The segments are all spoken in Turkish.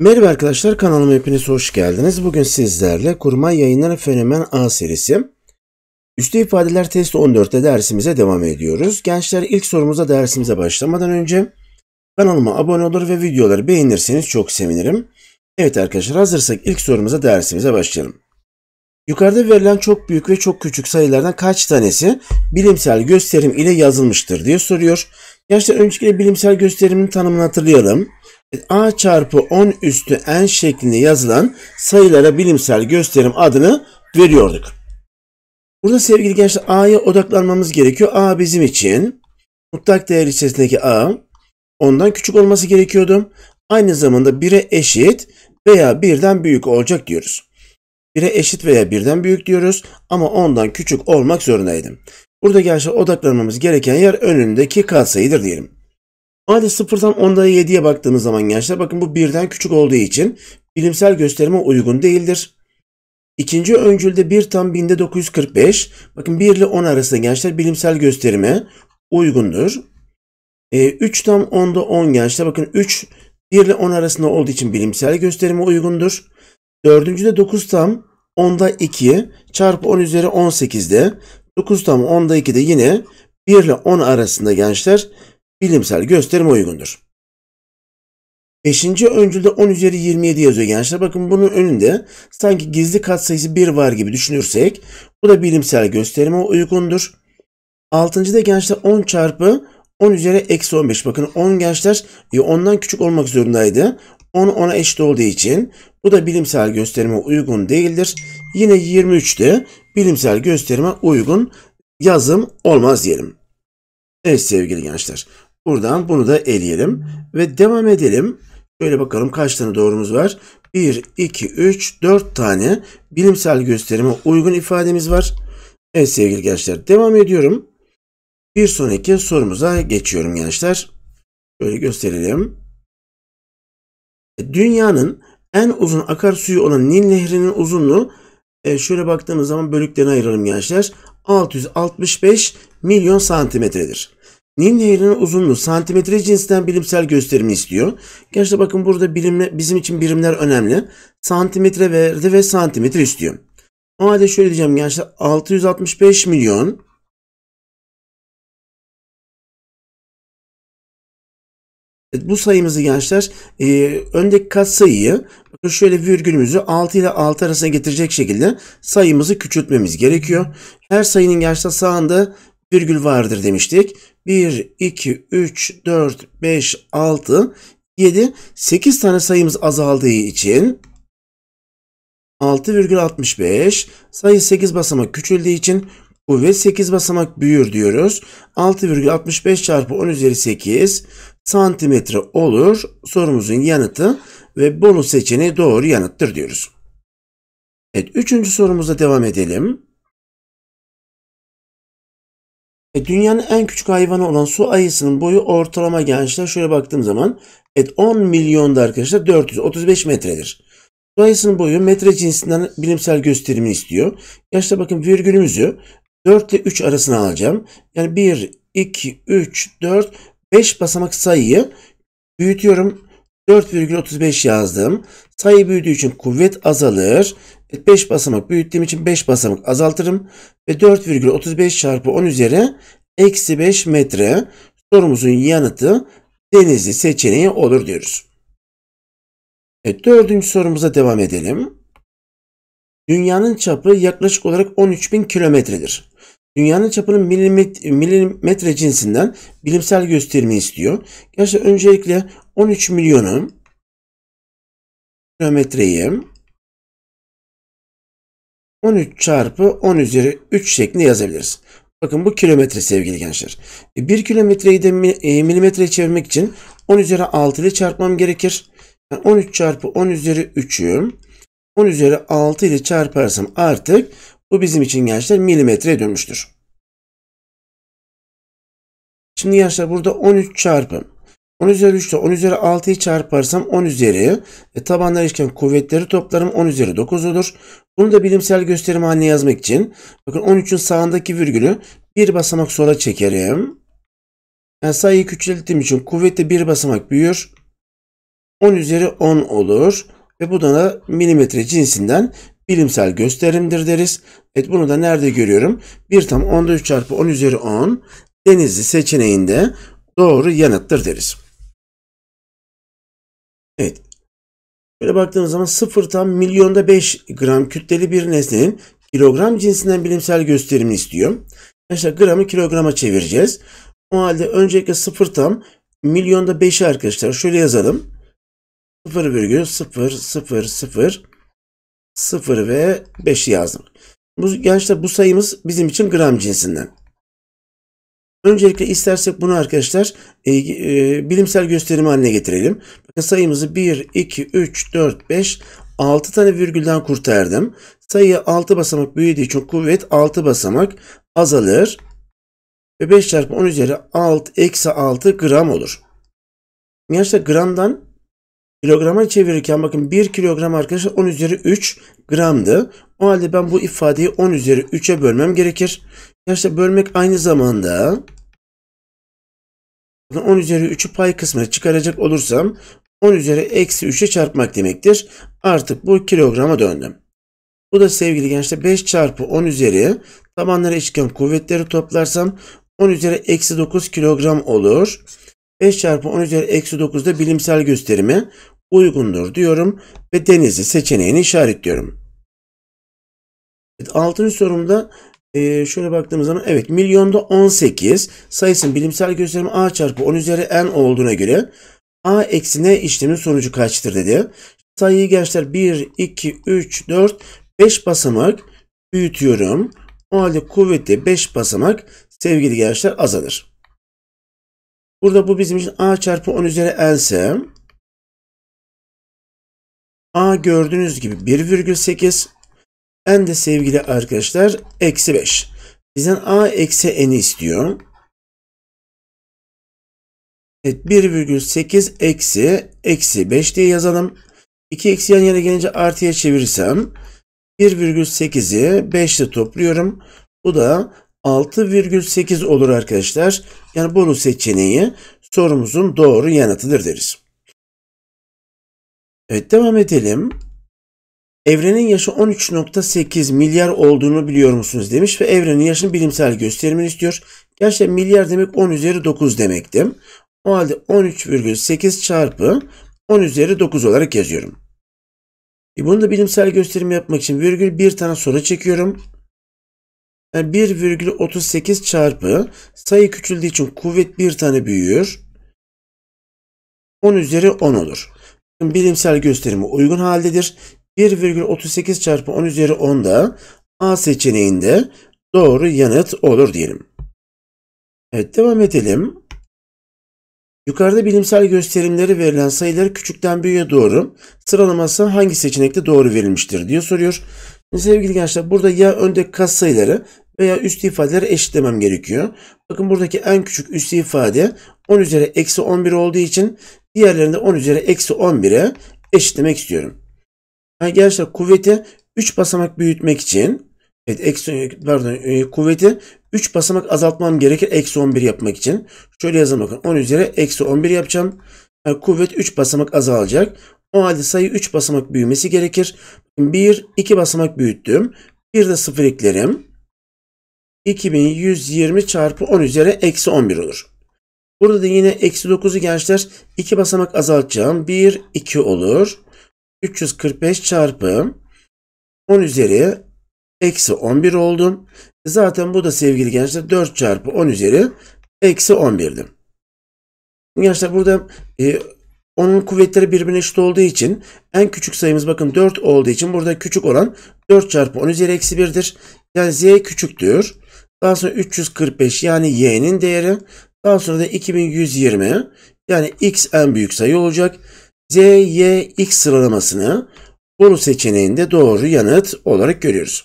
Merhaba arkadaşlar kanalıma hepiniz hoş geldiniz. Bugün sizlerle Kurma yayınları fenomen A serisi Üstü ifadeler test 14'te dersimize devam ediyoruz. Gençler ilk sorumuza dersimize başlamadan önce kanalıma abone olur ve videoları beğenirseniz çok sevinirim. Evet arkadaşlar hazırsak ilk sorumuza dersimize başlayalım. Yukarıda verilen çok büyük ve çok küçük sayılardan kaç tanesi bilimsel gösterim ile yazılmıştır diye soruyor. Gerçekten öncelikle bilimsel gösterimin tanımını hatırlayalım. A çarpı 10 üstü n şeklinde yazılan sayılara bilimsel gösterim adını veriyorduk. Burada sevgili gençler A'ya odaklanmamız gerekiyor. A bizim için mutlak değer içerisindeki A ondan küçük olması gerekiyordu. Aynı zamanda 1'e eşit veya birden büyük olacak diyoruz. 1'e eşit veya birden büyük diyoruz ama ondan küçük olmak zorundaydım. Burada gerçi odaklanmamız gereken yer önündeki katsayıdır diyelim. Hadi sıfırdan 10'da 7'ye baktığımız zaman gençler bakın bu birden küçük olduğu için bilimsel gösterime uygun değildir. İkinci öncülde 1 tam 1945. Bakın 1 ile 10 arasında gençler bilimsel gösterime uygundur. E, ee, 3 tam 10'da 10 gençler bakın 3 1 ile 10 arasında olduğu için bilimsel gösterime uygundur. Dördüncüde 9 tam 10'da 2 çarpı 10 üzeri 18'de 9 tam 10'da 2'de yine 1 ile 10 arasında gençler bilimsel gösterime uygundur. 5. öncülde 10 üzeri 27 yazıyor gençler. Bakın bunun önünde sanki gizli katsayısı 1 var gibi düşünürsek bu da bilimsel gösterime uygundur. 6. da gençler 10 çarpı 10 üzeri eksi 15. Bakın 10 gençler 10'dan küçük olmak zorundaydı. 10 10'a eşit olduğu için bu da bilimsel gösterime uygun değildir. Yine 23 de bilimsel gösterime uygun yazım olmaz diyelim. Evet sevgili gençler. Buradan bunu da eleyelim ve devam edelim. Şöyle bakalım kaç tane doğrumuz var. 1, 2, 3, 4 tane bilimsel gösterime uygun ifademiz var. Evet sevgili gençler devam ediyorum. Bir sonraki sorumuza geçiyorum gençler. Böyle gösterelim. Dünyanın en uzun akarsuyu olan Nil Nehri'nin uzunluğu e, şöyle baktığımız zaman bölüklerine ayıralım gençler. 665 milyon santimetredir. Nil Nehri'nin uzunluğu santimetre cinsinden bilimsel gösterimi istiyor. Gençler bakın burada bilimle, bizim için birimler önemli. Santimetre verdi ve santimetre istiyor. O halde şöyle diyeceğim gençler 665 milyon Bu sayımızı gençler e, öndeki sayıyı şöyle virgülümüzü 6 ile 6 arasına getirecek şekilde sayımızı küçültmemiz gerekiyor. Her sayının gençler sağında virgül vardır demiştik. 1, 2, 3, 4, 5, 6, 7, 8 tane sayımız azaldığı için 6,65 sayı 8 basamak küçüldüğü için kuvvet 8 basamak büyür diyoruz. 6,65 çarpı 10 üzeri 8 santimetre olur sorumuzun yanıtı ve bonus seçeneği doğru yanıttır diyoruz. Evet üçüncü sorumuza devam edelim. E, dünyanın en küçük hayvanı olan su ayısının boyu ortalama gençler şöyle baktığım zaman evet 10 milyonda arkadaşlar 435 metredir. Su ayısının boyu metre cinsinden bilimsel gösterimi istiyor. Yaşta bakın virgülümüzü 4 ile 3 arasına alacağım. Yani 1, 2, 3, 4 5 basamak sayıyı büyütüyorum. 4,35 yazdım. Sayı büyüdüğü için kuvvet azalır. 5 e, basamak büyüttüğüm için 5 basamak azaltırım. Ve 4,35 çarpı 10 üzeri eksi 5 metre sorumuzun yanıtı denizli seçeneği olur diyoruz. Evet, dördüncü sorumuza devam edelim. Dünyanın çapı yaklaşık olarak 13.000 kilometredir. Dünyanın çapının milimetre, milimetre cinsinden bilimsel gösterimi istiyor. Gerçekten öncelikle 13 milyonu kilometreyi 13 çarpı 10 üzeri 3 şeklinde yazabiliriz. Bakın bu kilometre sevgili gençler. 1 e, kilometreyi de e, milimetreye çevirmek için 10 üzeri 6 ile çarpmam gerekir. Yani 13 çarpı 10 üzeri 3'ü 10 üzeri 6 ile çarparsam artık bu bizim için gençler milimetreye dönmüştür. Şimdi gençler burada 13 çarpım 10 üzeri 3 ile 10 üzeri 6'yı çarparsam 10 üzeri e, tabanlar ilişkin kuvvetleri toplarım 10 üzeri 9 olur. Bunu da bilimsel gösterim haline yazmak için bakın 13'ün sağındaki virgülü bir basamak sola çekerim. Yani sayıyı küçülttiğim için kuvvette bir basamak büyür. 10 üzeri 10 olur ve bu da milimetre cinsinden bilimsel gösterimdir deriz. Evet bunu da nerede görüyorum? 1 tam 10'da 3 çarpı 10 üzeri 10 denizli seçeneğinde doğru yanıttır deriz. Evet. Böyle baktığımız zaman 0 tam milyonda 5 gram kütleli bir nesnenin kilogram cinsinden bilimsel gösterimini istiyor. Arkadaşlar gramı kilograma çevireceğiz. O halde öncelikle 0 tam milyonda 5'i arkadaşlar şöyle yazalım. 0,0000 0 ve 5'i yazdım. Bu, gençler bu sayımız bizim için gram cinsinden. Öncelikle istersek bunu arkadaşlar e, e, bilimsel gösterimi haline getirelim. Bakın sayımızı 1, 2, 3, 4, 5, 6 tane virgülden kurtardım. Sayı 6 basamak büyüdüğü için kuvvet 6 basamak azalır. Ve 5 çarpı 10 üzeri 6 eksi 6 gram olur. Gençler gramdan Kilograma çevirirken bakın 1 kilogram arkadaşlar 10 üzeri 3 gramdı. O halde ben bu ifadeyi 10 üzeri 3'e bölmem gerekir. Arkadaşlar bölmek aynı zamanda 10 üzeri 3'ü pay kısmına çıkaracak olursam 10 üzeri eksi 3'e çarpmak demektir. Artık bu kilograma döndüm. Bu da sevgili gençler 5 çarpı 10 üzeri tabanlara eşitken kuvvetleri toplarsam 10 üzeri eksi 9 kilogram olur. 5 çarpı 10 üzeri eksi 9 da bilimsel gösterime uygundur diyorum ve denizi seçeneğini işaretliyorum. Evet, 6. sorumda e, şöyle baktığımız zaman evet milyonda 18 sayısının bilimsel gösterimi a çarpı 10 üzeri n olduğuna göre a eksi n işlemin sonucu kaçtır dedi. Sayıyı gençler 1, 2, 3, 4, 5 basamak büyütüyorum. O halde kuvveti 5 basamak sevgili gençler azalır. Burada bu bizim için a çarpı 10 üzeri n a gördüğünüz gibi 1,8 n de sevgili arkadaşlar eksi 5. Bizden a eksi n'i istiyor. Evet 1,8 eksi eksi 5 diye yazalım. 2 eksi yan yana gelince artıya çevirirsem 1,8'i 5 ile topluyorum. Bu da 6,8 olur arkadaşlar. Yani bunu seçeneği sorumuzun doğru yanıtıdır deriz. Evet devam edelim. Evrenin yaşı 13.8 milyar olduğunu biliyor musunuz demiş ve evrenin yaşını bilimsel gösterimini istiyor. Gerçekten milyar demek 10 üzeri 9 demekti. O halde 13,8 çarpı 10 üzeri 9 olarak yazıyorum. E bunu da bilimsel gösterim yapmak için virgül bir tane soru çekiyorum. Yani e, 1,38 çarpı sayı küçüldüğü için kuvvet bir tane büyüyor. 10 üzeri 10 olur. Bilimsel gösterimi uygun haldedir. 1,38 çarpı 10 üzeri 10 da A seçeneğinde doğru yanıt olur diyelim. Evet devam edelim. Yukarıda bilimsel gösterimleri verilen sayıları küçükten büyüğe doğru sıralaması hangi seçenekte doğru verilmiştir diye soruyor. Sevgili gençler burada ya önde kas sayıları veya üst ifadeleri eşitlemem gerekiyor. Bakın buradaki en küçük üst ifade 10 üzeri eksi 11 olduğu için diğerlerinde 10 üzeri eksi 11'e eşitlemek istiyorum. Yani gençler kuvveti 3 basamak büyütmek için evet, eksi, pardon, e, kuvveti 3 basamak azaltmam gerekir eksi 11 yapmak için. Şöyle yazalım bakın 10 üzeri eksi 11 yapacağım. Yani kuvvet 3 basamak azalacak. O halde sayı 3 basamak büyümesi gerekir. 1, 2 basamak büyüttüm. Bir de 0 eklerim. 2120 çarpı 10 üzeri eksi 11 olur. Burada da yine eksi 9'u gençler 2 basamak azaltacağım. 1, 2 olur. 345 çarpı 10 üzeri eksi 11 oldum. Zaten bu da sevgili gençler 4 çarpı 10 üzeri eksi 11'di. Gençler burada e, onun kuvvetleri birbirine eşit olduğu için en küçük sayımız bakın 4 olduğu için burada küçük olan 4 çarpı 10 üzeri eksi 1'dir. Yani z küçüktür. Daha sonra 345 yani y'nin değeri. Daha sonra da 2120 yani x en büyük sayı olacak. z, y, x sıralamasını Bolu seçeneğinde doğru yanıt olarak görüyoruz.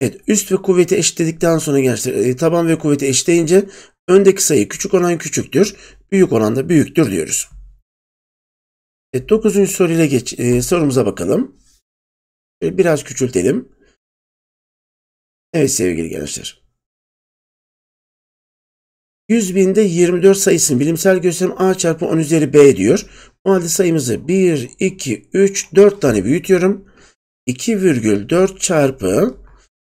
Evet üst ve kuvveti eşitledikten sonra gençler taban ve kuvveti eşitleyince öndeki sayı küçük olan küçüktür, büyük olan da büyüktür diyoruz. E, dokuzuncu soruyla geç, e, sorumuza bakalım. Şöyle biraz küçültelim. Evet sevgili gençler. 100 binde 24 sayısının bilimsel gösterim A çarpı 10 üzeri B diyor. O halde sayımızı 1, 2, 3, 4 tane büyütüyorum. 2,4 çarpı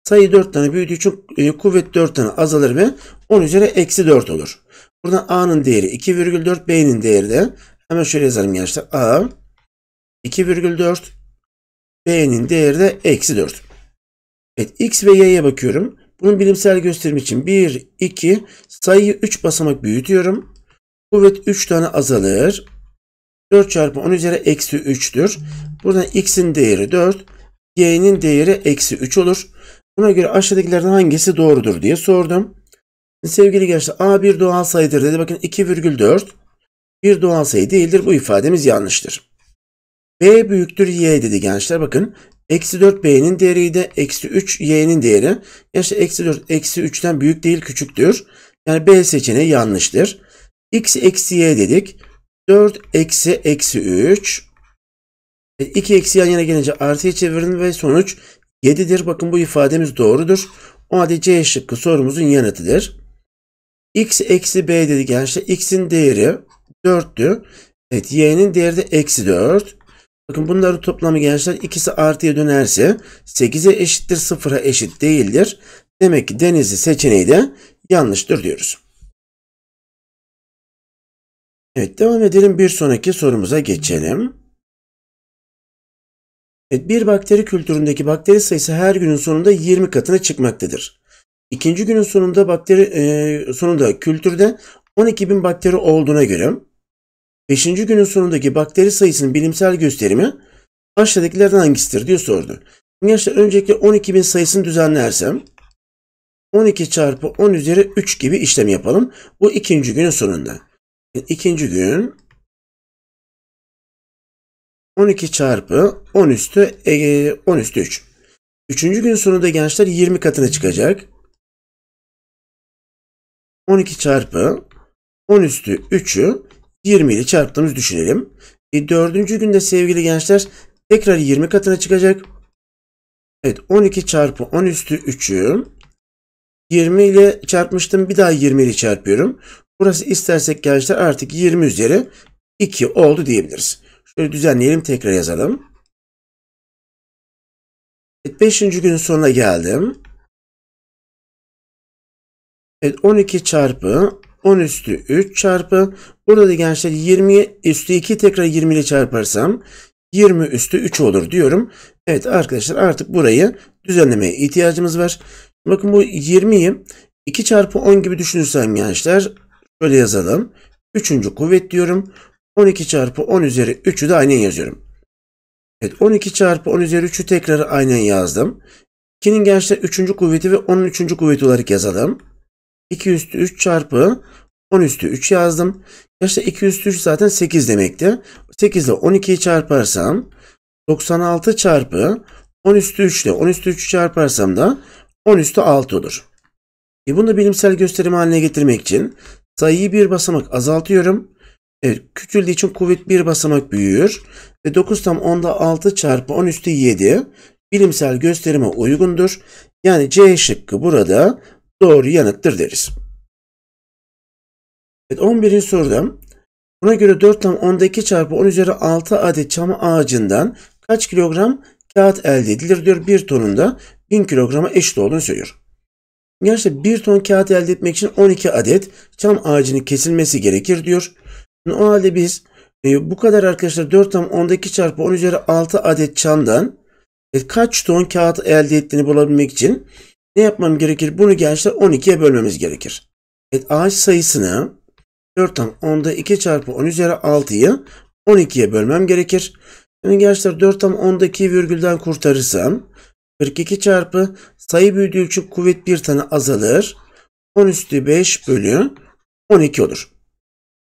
sayı 4 tane büyüdüğü için e, kuvvet 4 tane azalır ve 10 üzeri eksi 4 olur. Buradan A'nın değeri 2,4 B'nin değeri de Hemen şöyle yazalım gençler. A 2,4 B'nin değeri de eksi 4. Evet X ve Y'ye bakıyorum. Bunun bilimsel gösterimi için 1, 2 sayıyı 3 basamak büyütüyorum. Kuvvet 3 tane azalır. 4 çarpı 10 üzeri eksi 3'tür. Buradan x'in değeri 4. Y'nin değeri eksi 3 olur. Buna göre aşağıdakilerden hangisi doğrudur diye sordum. Sevgili gençler A bir doğal sayıdır dedi. Bakın 2,4. Bir doğal sayı değildir. Bu ifademiz yanlıştır. B büyüktür Y dedi gençler. Bakın eksi 4B'nin değeriydi. Eksi 3Y'nin değeri. gençler eksi 4 eksi 3'ten büyük değil küçüktür. Yani B seçeneği yanlıştır. X eksi Y dedik. 4 eksi eksi 3. 2 e, eksi yan yana gelince artıya çevirin ve sonuç 7'dir. Bakın bu ifademiz doğrudur. O halde C şıkkı sorumuzun yanıtıdır. X eksi B dedi gençler. X'in değeri 4'tü. Evet y'nin değeri de eksi 4. Bakın bunların toplamı gençler ikisi artıya dönerse 8'e eşittir 0'a eşit değildir. Demek ki denizli seçeneği de yanlıştır diyoruz. Evet devam edelim bir sonraki sorumuza geçelim. Evet, bir bakteri kültüründeki bakteri sayısı her günün sonunda 20 katına çıkmaktadır. İkinci günün sonunda bakteri e, sonunda kültürde 12.000 bakteri olduğuna göre 5. günün sonundaki bakteri sayısının bilimsel gösterimi aşağıdakilerden hangisidir diye sordu. Gençler öncelikle 12.000 sayısını düzenlersem 12 çarpı 10 üzeri 3 gibi işlem yapalım. Bu ikinci günün sonunda. İkinci gün 12 çarpı 10 üstü 10 e, üstü 3. Üçüncü gün sonunda gençler 20 katına çıkacak. 12 çarpı 10 üstü 3'ü 20 ile çarptığımızı düşünelim. E, dördüncü günde sevgili gençler tekrar 20 katına çıkacak. Evet 12 çarpı 10 üstü 3'ü 20 ile çarpmıştım. Bir daha 20 ile çarpıyorum. Burası istersek gençler artık 20 üzeri 2 oldu diyebiliriz. Şöyle düzenleyelim tekrar yazalım. 5. Evet, günün sonuna geldim. Evet 12 çarpı 10 üstü 3 çarpı burada da gençler 20 üstü 2 tekrar 20 ile çarparsam 20 üstü 3 olur diyorum. Evet arkadaşlar artık burayı düzenlemeye ihtiyacımız var. Bakın bu 20'yi 2 çarpı 10 gibi düşünürsem gençler şöyle yazalım. 3. kuvvet diyorum. 12 çarpı 10 üzeri 3'ü de aynen yazıyorum. Evet 12 çarpı 10 üzeri 3'ü tekrar aynen yazdım. 2'nin gençler 3. kuvveti ve 10'un 3. kuvveti olarak yazalım. 2 üstü 3 çarpı 10 üstü 3 yazdım. Yaşta 2 üstü 3 zaten 8 demekti. 8 ile 12'yi çarparsam 96 çarpı 10 üstü 3 ile 10 üstü 3'ü çarparsam da 10 üstü 6 olur. E bunu bilimsel gösterim haline getirmek için sayıyı bir basamak azaltıyorum. Evet, küçüldüğü için kuvvet bir basamak büyüyor. Ve 9 tam 10'da 6 çarpı 10 üstü 7 bilimsel gösterime uygundur. Yani C şıkkı burada doğru yanıttır deriz. Evet 11. soruda buna göre 4 tam 10'daki çarpı 10 üzeri 6 adet çam ağacından kaç kilogram kağıt elde edilir diyor. 1 tonunda 1000 kilograma eşit olduğunu söylüyor. Gerçi 1 ton kağıt elde etmek için 12 adet çam ağacının kesilmesi gerekir diyor. Şimdi o halde biz e, bu kadar arkadaşlar 4 tam 10'daki çarpı 10 üzeri 6 adet çamdan e, kaç ton kağıt elde ettiğini bulabilmek için ne yapmam gerekir? Bunu gençler 12'ye bölmemiz gerekir. Evet, ağaç sayısını tam 10'da 2 çarpı 10 üzeri 6'yı 12'ye bölmem gerekir. Şimdi gençler 4 tam 10'daki virgülden kurtarırsam 42 çarpı sayı büyüdüğü için kuvvet bir tane azalır. 10 üstü 5 bölü 12 olur.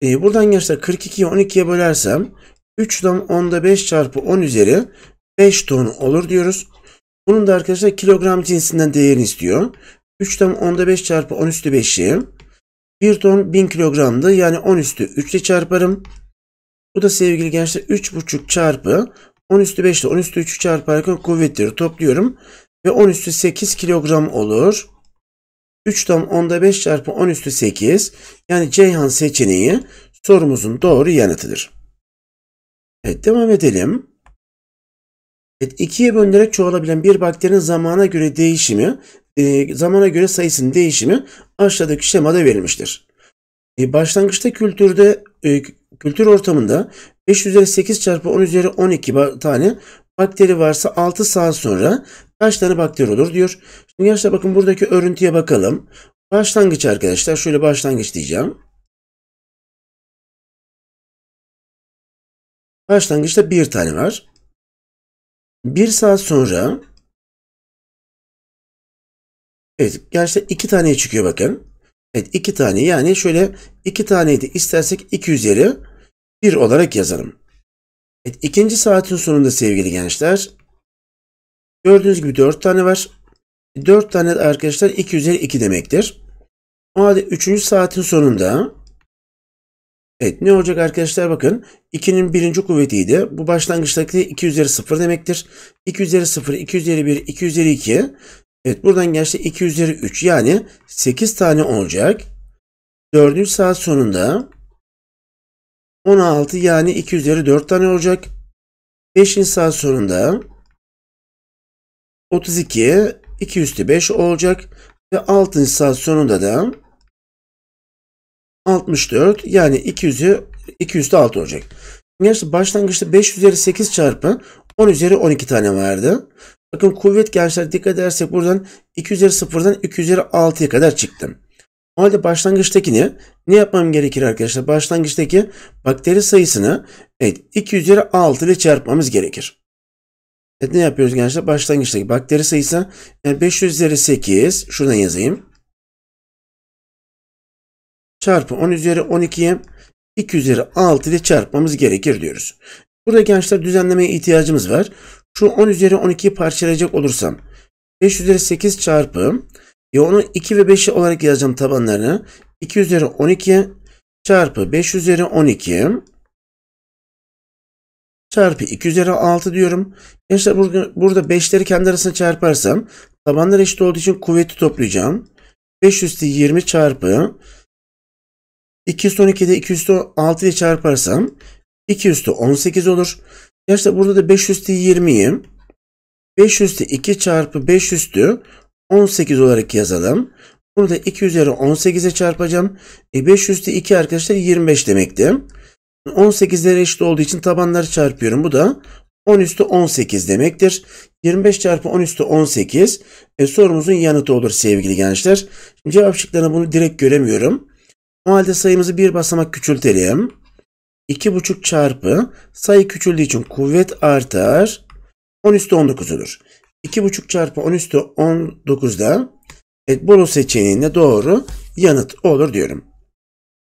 Ee, buradan gençler 42'yi 12'ye bölersem 3 tam 10'da 5 çarpı 10 üzeri 5 ton olur diyoruz. Bunun da arkadaşlar kilogram cinsinden değerini istiyor. 3 tam 10'da 5 çarpı 10 üstü 5'i. 1 ton 1000 kilogramdı. Yani 10 üstü 3 ile çarparım. Bu da sevgili gençler 3,5 çarpı 10 üstü 5 ile 10 üstü 3'ü çarparken kuvvetleri topluyorum. Ve 10 üstü 8 kilogram olur. 3 tam 10'da 5 çarpı 10 üstü 8. Yani Ceyhan seçeneği sorumuzun doğru yanıtıdır. Evet devam edelim. Evet, ikiye bölünerek çoğalabilen bir bakterinin zamana göre değişimi, e, zamana göre sayısının değişimi aşağıdaki şemada verilmiştir. E, başlangıçta kültürde e, kültür ortamında 5 üzeri 8 çarpı 10 üzeri 12 tane bakteri varsa 6 saat sonra kaç tane bakteri olur diyor. Şimdi gençler bakın buradaki örüntüye bakalım. Başlangıç arkadaşlar şöyle başlangıç diyeceğim. Başlangıçta bir tane var. Bir saat sonra Evet gerçekten iki tane çıkıyor bakın. Evet iki tane yani şöyle iki taneyi de istersek 2 üzeri 1 olarak yazalım. Evet ikinci saatin sonunda sevgili gençler gördüğünüz gibi dört tane var. dört tane de arkadaşlar 2 üzeri 2 demektir. O halde 3. saatin sonunda Evet ne olacak arkadaşlar bakın 2'nin birinci kuvvetiydi. Bu başlangıçtaki 2 üzeri 0 demektir. 2 üzeri 0, 2 üzeri 1, 2 üzeri 2. Evet buradan geçti 2 üzeri 3 yani 8 tane olacak. 4. saat sonunda 16 yani 2 üzeri 4 tane olacak. 5. saat sonunda 32 2 üstü 5 olacak. Ve 6. saat sonunda da 64 yani 200'ü 200'de 6 olacak. Gerçi başlangıçta 5 üzeri 8 çarpı 10 üzeri 12 tane vardı. Bakın kuvvet gençler dikkat edersek buradan 2 üzeri 0'dan 2 üzeri 6'ya kadar çıktım. O halde başlangıçtaki ne? Ne yapmam gerekir arkadaşlar? Başlangıçtaki bakteri sayısını evet 2 üzeri 6 ile çarpmamız gerekir. Evet ne yapıyoruz gençler? Başlangıçtaki bakteri sayısı yani 5 üzeri 8 şuradan yazayım çarpı 10 üzeri 12'ye 2 üzeri 6 ile çarpmamız gerekir diyoruz. Burada gençler düzenlemeye ihtiyacımız var. Şu 10 üzeri 12'yi parçalayacak olursam 5 üzeri 8 çarpı ya onu 2 ve 5'i olarak yazacağım tabanlarını. 2 üzeri 12 çarpı 5 üzeri 12 çarpı 2 üzeri 6 diyorum. Gençler burada, burada 5'leri kendi arasına çarparsam tabanlar eşit olduğu için kuvveti toplayacağım. 5 üstü 20 çarpı 2 üstü 12'de ile çarparsam 2 üstü 18 olur. Gerçi burada da 5 üstü 20'yi 5 üstü 2 çarpı 5 üstü 18 olarak yazalım. Bunu da 2 üzeri 18'e çarpacağım. E 5 üstü 2 arkadaşlar 25 demekti. 18'lere eşit olduğu için tabanları çarpıyorum. Bu da 10 üstü 18 demektir. 25 çarpı 10 üstü 18 e, sorumuzun yanıtı olur sevgili gençler. Şimdi cevap şıklarına bunu direkt göremiyorum. O halde sayımızı bir basamak küçültelim. 2,5 çarpı sayı küçüldüğü için kuvvet artar. 10 üstü 19 olur. 2,5 çarpı 10 üstü 19'da evet, Bolu seçeneğinde doğru yanıt olur diyorum.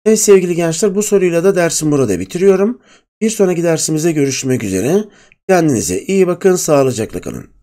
Evet sevgili gençler bu soruyla da dersim burada bitiriyorum. Bir sonraki dersimizde görüşmek üzere. Kendinize iyi bakın, sağlıcakla kalın.